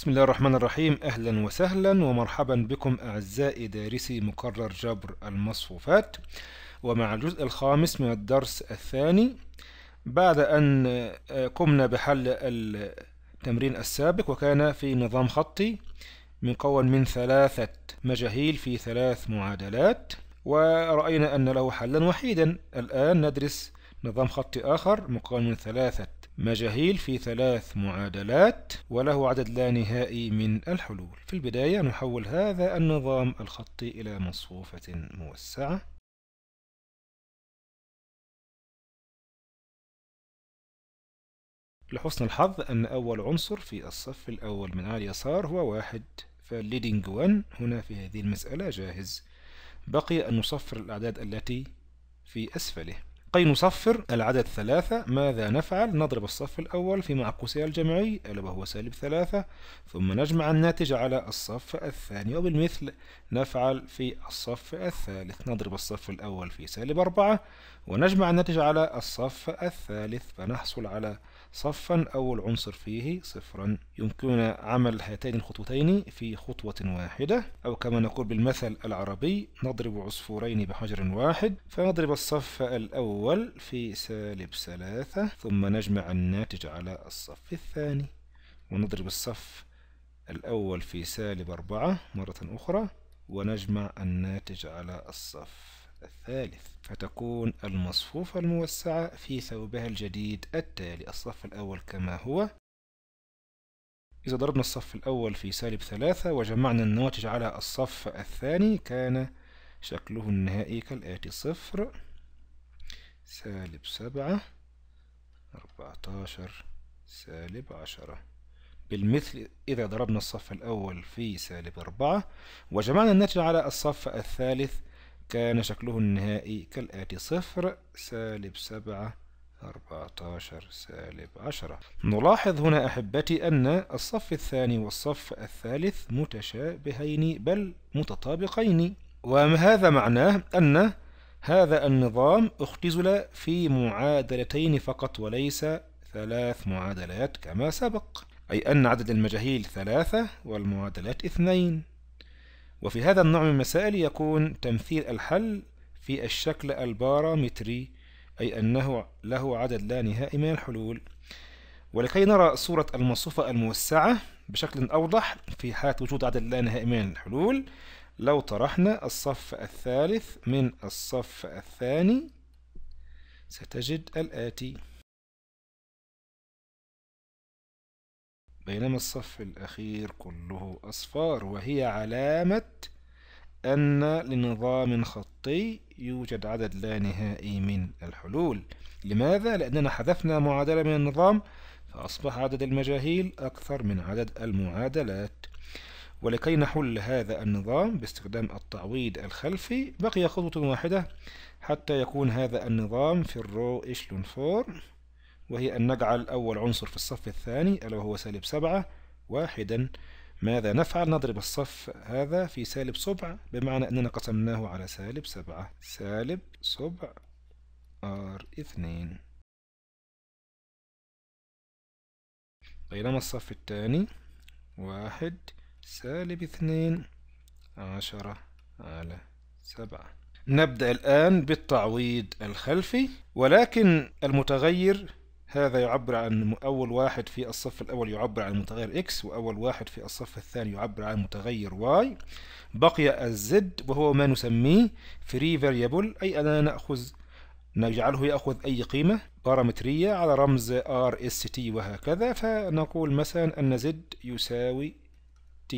بسم الله الرحمن الرحيم أهلا وسهلا ومرحبا بكم أعزائي دارسي مقرر جبر المصفوفات ومع الجزء الخامس من الدرس الثاني بعد أن آه، قمنا بحل التمرين السابق وكان في نظام خطي مكون من ثلاثة مجاهيل في ثلاث معادلات ورأينا أن له حلا وحيدا الآن ندرس نظام خطي آخر مكون من ثلاثة مجاهيل في ثلاث معادلات وله عدد لا نهائي من الحلول في البداية نحول هذا النظام الخطي إلى مصفوفة موسعة لحسن الحظ أن أول عنصر في الصف الأول من على اليسار هو واحد فالليدينج 1 هنا في هذه المسألة جاهز بقي أن نصفر الأعداد التي في أسفله كي نصفر العدد ثلاثة ماذا نفعل؟ نضرب الصف الأول في معكوسها الجمعي ألا وهو سالب ثلاثة ثم نجمع الناتج على الصف الثاني وبالمثل نفعل في الصف الثالث نضرب الصف الأول في سالب أربعة ونجمع الناتج على الصف الثالث فنحصل على صفا أول عنصر فيه صفرا يمكننا عمل هاتين الخطوتين في خطوة واحدة أو كما نقول بالمثل العربي نضرب عصفورين بحجر واحد فنضرب الصف الأول في سالب ثلاثة ثم نجمع الناتج على الصف الثاني ونضرب الصف الأول في سالب أربعة مرة أخرى ونجمع الناتج على الصف الثالث فتكون المصفوفة الموسعة في ثوبها الجديد التالي الصف الأول كما هو إذا ضربنا الصف الأول في سالب ثلاثة وجمعنا الناتج على الصف الثاني كان شكله النهائي كالآتي صفر سالب سبعة أربعتاشر سالب عشرة بالمثل إذا ضربنا الصف الأول في سالب أربعة وجمعنا الناتج على الصف الثالث كان شكله النهائي كالآتي صفر سالب سبعة 14 سالب 10 نلاحظ هنا أحبتي أن الصف الثاني والصف الثالث متشابهين بل متطابقين وهذا معناه أن هذا النظام اختزل في معادلتين فقط وليس ثلاث معادلات كما سبق أي أن عدد المجاهيل ثلاثة والمعادلات اثنين وفي هذا النوع من المسائل يكون تمثيل الحل في الشكل البارامتري أي أنه له عدد لا نهائي من الحلول ولكي نرى صورة المصفة الموسعة بشكل أوضح في حالة وجود عدد لا نهائي من الحلول لو طرحنا الصف الثالث من الصف الثاني ستجد الآتي بينما الصف الأخير كله أصفار وهي علامة أن لنظام خطي يوجد عدد لا نهائي من الحلول لماذا؟ لأننا حذفنا معادلة من النظام فأصبح عدد المجاهيل أكثر من عدد المعادلات ولكي نحل هذا النظام باستخدام التعويض الخلفي بقي خطوة واحدة حتى يكون هذا النظام في الرو إشلون فورم وهي أن نجعل أول عنصر في الصف الثاني ألا وهو سالب سبعة واحدا ماذا نفعل؟ نضرب الصف هذا في سالب سبع بمعنى أننا قسمناه على سالب سبعة سالب سبع ار اثنين بينما الصف الثاني واحد سالب اثنين عشرة على سبعة نبدأ الآن بالتعويض الخلفي ولكن المتغير هذا يعبر عن أول واحد في الصف الأول يعبر عن متغير x وأول واحد في الصف الثاني يعبر عن متغير y بقي الزد وهو ما نسميه free variable أي أننا نأخذ نجعله يأخذ أي قيمة بارامترية على رمز rst وهكذا فنقول مثلا أن زد يساوي t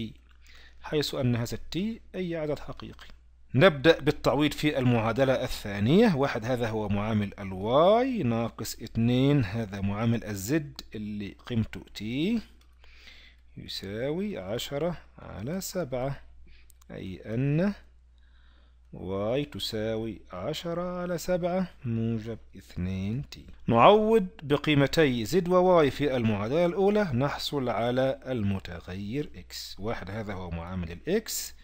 حيث أن هذا T أي عدد حقيقي نبدأ بالتعويض في المعادلة الثانية واحد هذا هو معامل الواي ناقص اثنين هذا معامل الزد اللي قيمته تي يساوي عشرة على سبعة أي أن واي تساوي عشرة على سبعة موجب اثنين تي نعوض بقيمتي زد وواي في المعادلة الأولى نحصل على المتغير إكس واحد هذا هو معامل الإكس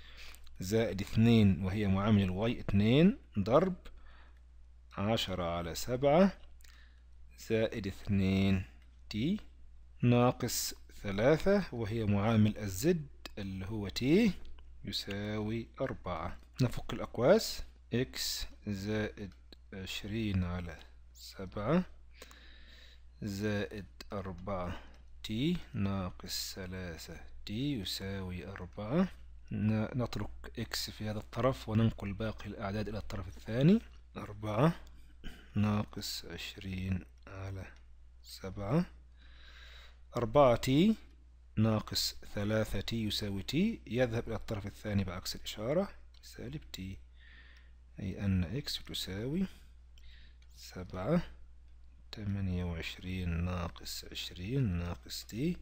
زائد اثنين وهي معامل الواي اتنين ضرب عشرة على سبعة زائد اثنين تي ناقص ثلاثة وهي معامل الزد اللي هو تي يساوي أربعة نفك الأقواس إكس زائد عشرين على سبعة زائد أربعة تي ناقص ثلاثة تي يساوي أربعة نترك إكس في هذا الطرف وننقل باقي الأعداد إلى الطرف الثاني أربعة ناقص عشرين على سبعة أربعة تي ناقص ثلاثة تي يساوي تي يذهب إلى الطرف الثاني بعكس الإشارة سالب تي أي أن إكس تساوي سبعة تمانية وعشرين ناقص عشرين ناقص تي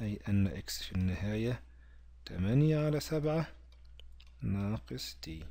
أي أن إكس في النهاية 8 على سبعة ناقص تي